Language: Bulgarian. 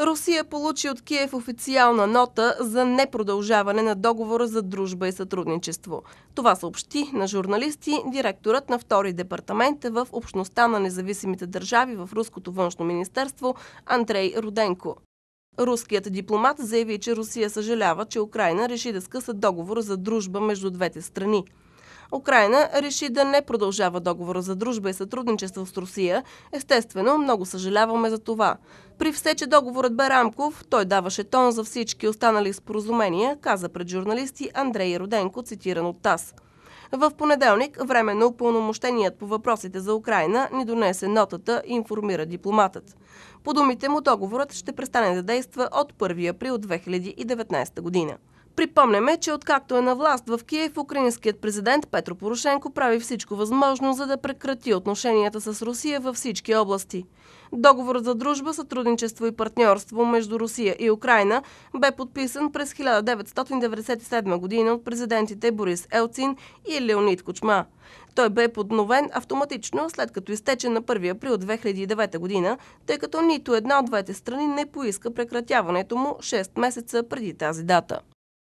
Русия получи от Киев официална нота за непродължаване на договора за дружба и сътрудничество. Това съобщи на журналисти директорът на втори департамент в Общността на независимите държави в Руското външно министерство Андрей Руденко. Руският дипломат заяви, че Русия съжалява, че Украина реши да скъса договор за дружба между двете страни. Украина реши да не продължава договора за дружба и сътрудничество с Русия. Естествено, много съжаляваме за това. При все, че договорът бе рамков, той даваше тон за всички останали споразумения, каза пред журналисти Андрей Роденко, цитиран от ТАС. В понеделник временно упълномощеният по въпросите за Украина ни донесе нотата информира дипломатът. По думите му договорът ще престане да действа от 1 април 2019 година. Припомняме, че откакто е на власт в Киев, украинският президент Петро Порошенко прави всичко възможно, за да прекрати отношенията с Русия във всички области. Договорът за дружба, сътрудничество и партньорство между Русия и Украина бе подписан през 1997 година от президентите Борис Елцин и Леонид Кочма. Той бе подновен автоматично след като изтече на 1 април 2009 година, тъй като нито една от двете страни не поиска прекратяването му 6 месеца преди тази дата.